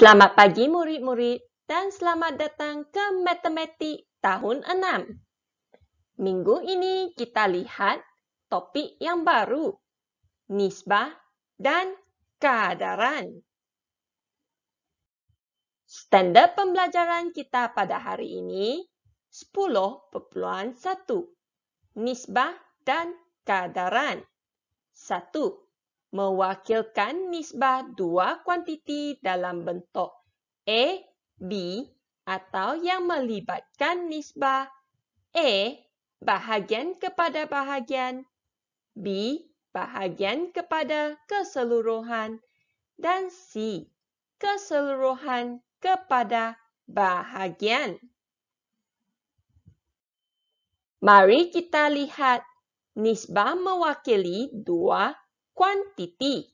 Selamat pagi murid-murid dan selamat datang ke Matematik Tahun 6. Minggu ini kita lihat topik yang baru, nisbah dan kadaran. Standard pembelajaran kita pada hari ini 10.1 Nisbah dan kadaran 1 mewakilkan nisbah dua kuantiti dalam bentuk A, B atau yang melibatkan nisbah A bahagian kepada bahagian, B bahagian kepada keseluruhan dan C keseluruhan kepada bahagian. Mari kita lihat nisbah mewakili dua quantity.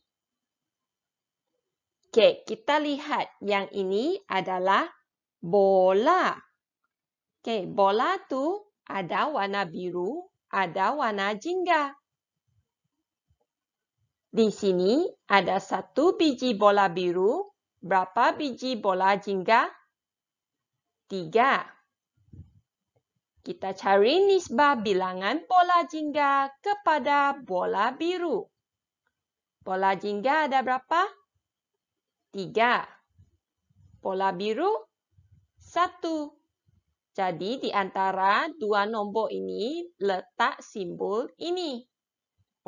Okey, kita lihat yang ini adalah bola. Okey, bola tu ada warna biru, ada warna jingga. Di sini ada satu biji bola biru, berapa biji bola jingga? Tiga. Kita cari nisbah bilangan bola jingga kepada bola biru. Pola jingga ada berapa? Tiga. Pola biru? Satu. Jadi di antara dua nombor ini letak simbol ini.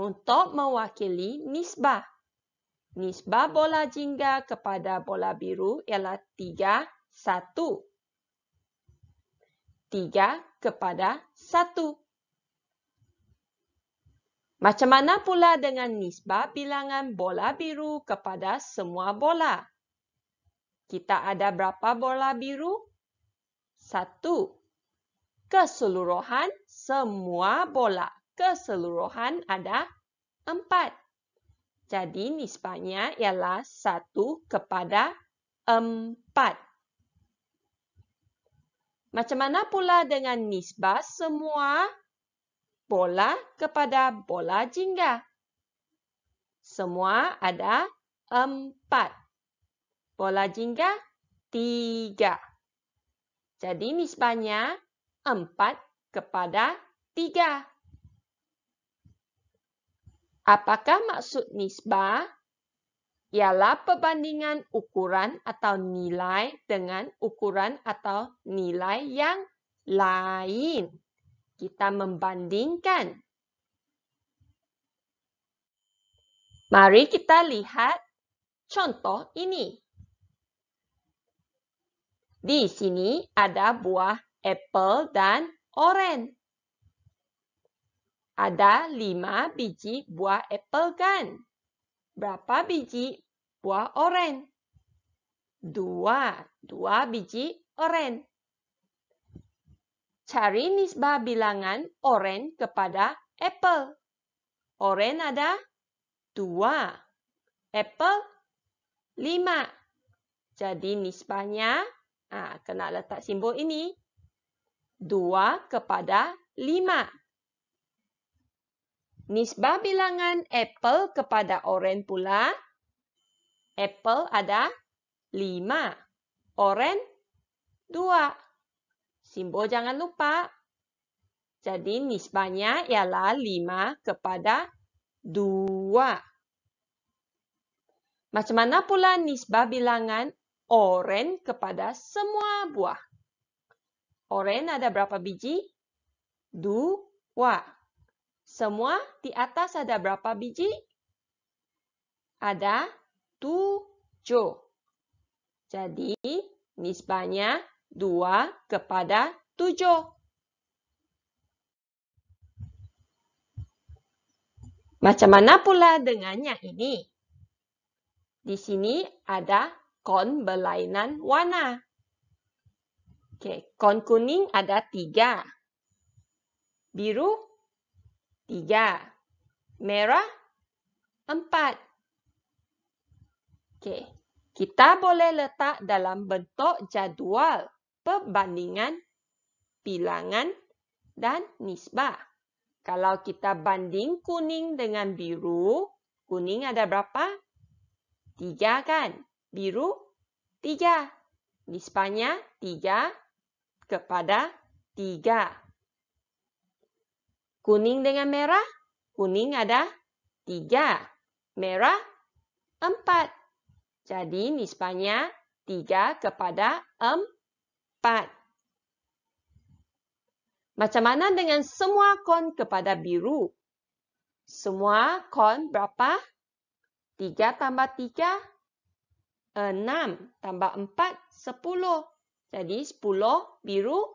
Untuk mewakili nisbah. Nisbah bola jingga kepada bola biru ialah 3, 1. 3 kepada 1. Macam mana pula dengan nisbah bilangan bola biru kepada semua bola? Kita ada berapa bola biru? Satu. Keseluruhan semua bola. Keseluruhan ada empat. Jadi nisbahnya ialah satu kepada empat. Macam mana pula dengan nisbah semua bola kepada bola jingga. Semua ada empat. Bola jingga tiga. Jadi nisbahnya empat kepada tiga. Apakah maksud nisbah? Ialah perbandingan ukuran atau nilai dengan ukuran atau nilai yang lain kita membandingkan. Mari kita lihat contoh ini. Di sini ada buah apple dan oren. Ada lima biji buah apple kan? Berapa biji buah oren? Dua. Dua biji oren cari nisbah bilangan oren kepada apple. Oren ada dua, Apple lima. Jadi nisbahnya, ah, kena letak simbol ini. dua kepada lima. Nisbah bilangan apple kepada oren pula. Apple ada lima, Oren 2. 2 simbol jangan lupa. Jadi nisbahnya ialah 5 kepada 2. Macam mana pula nisbah bilangan oren kepada semua buah? Oren ada berapa biji? 2. Semua di atas ada berapa biji? Ada 7. Jadi nisbahnya dua kepada tujuh. Macam mana pula dengan yang ini? Di sini ada kon berlainan warna. Okay, kon kuning ada tiga. Biru, tiga. Merah, empat. Okay, kita boleh letak dalam bentuk jadual perbandingan, bilangan dan nisbah. Kalau kita banding kuning dengan biru, kuning ada berapa? Tiga kan? Biru, tiga. Nisbahnya tiga kepada tiga. Kuning dengan merah, kuning ada tiga. Merah, empat. Jadi nisbahnya tiga kepada empat. Empat. Macam mana dengan semua kon kepada biru? Semua kon berapa? Tiga tambah tiga enam. tambah empat sepuluh. Jadi sepuluh biru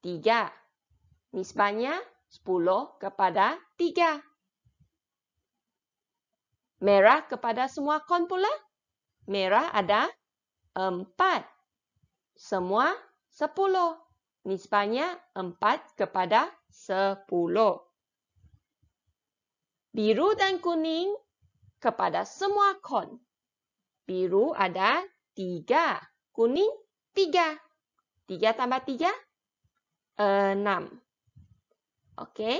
tiga. Nisbahnya sepuluh kepada tiga. Merah kepada semua kon pula? Merah ada empat semua sepuluh, Nisbahnya empat kepada sepuluh. Biru dan kuning kepada semua kon. Biru ada tiga, Kuning tiga, tiga tambah tiga enam. Okey.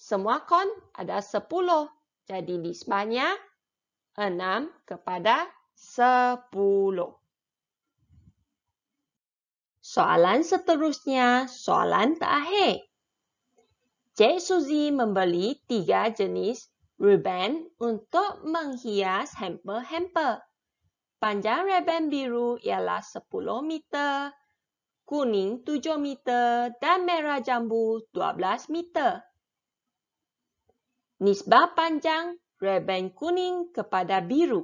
Semua kon ada sepuluh, Jadi nisbahnya enam kepada sepuluh soalan seterusnya, soalan terakhir. Cik Suzy membeli tiga jenis ruban untuk menghias hamper-hamper. Panjang ruban biru ialah 10 meter, kuning 7 meter dan merah jambu 12 meter. Nisbah panjang ruban kuning kepada biru.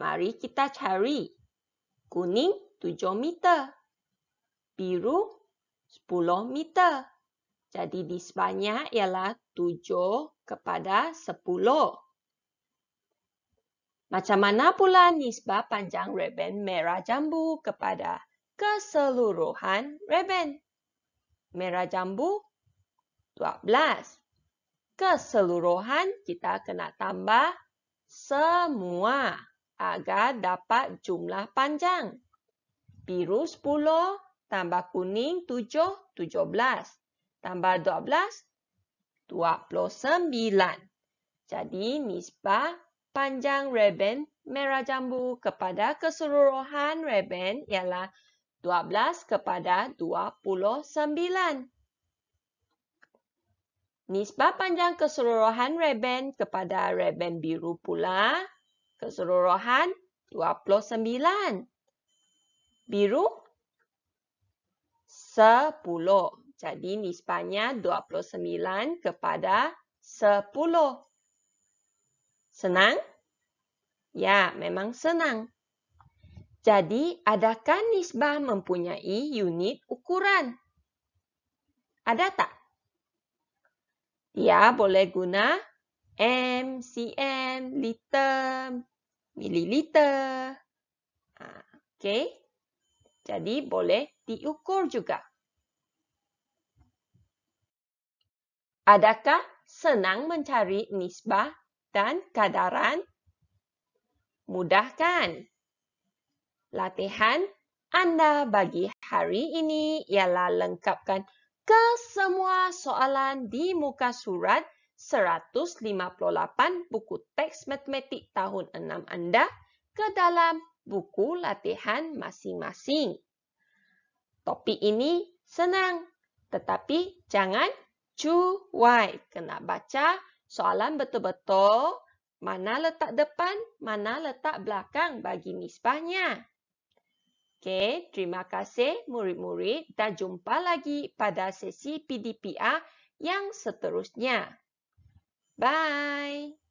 Mari kita cari. Kuning 7 meter biru 10 meter. Jadi di sebanyak ialah 7 kepada 10. Macam mana pula nisbah panjang reben merah jambu kepada keseluruhan reben? Merah jambu 12. Keseluruhan kita kena tambah semua agar dapat jumlah panjang. Biru 10 Tambah kuning tujuh tujuh belas. Tambah dua dua belas puluh sembilan. Jadi nisbah panjang reben merah jambu kepada keseluruhan reben ialah dua belas kepada dua puluh sembilan. Nisbah panjang keseluruhan reben kepada reben biru pula keseluruhan dua puluh sembilan Biru sepuluh. Jadi nisbahnya dua puluh sembilan kepada sepuluh. Senang? Ya, memang senang. Jadi, adakah nisbah mempunyai unit ukuran? Ada tak? Ya, boleh guna m, cm, liter, mililiter. Ah, okay. Jadi boleh diukur juga. Adakah senang mencari nisbah dan kadaran? Mudahkan. Latihan anda bagi hari ini ialah lengkapkan ke semua soalan di muka surat 158 buku teks matematik tahun 6 anda ke dalam buku latihan masing-masing. Topi ini senang. Tetapi jangan cuai. Kena baca soalan betul-betul. Mana letak depan, mana letak belakang bagi misbahnya. Okay, terima kasih murid-murid dan jumpa lagi pada sesi PDPA yang seterusnya. Bye!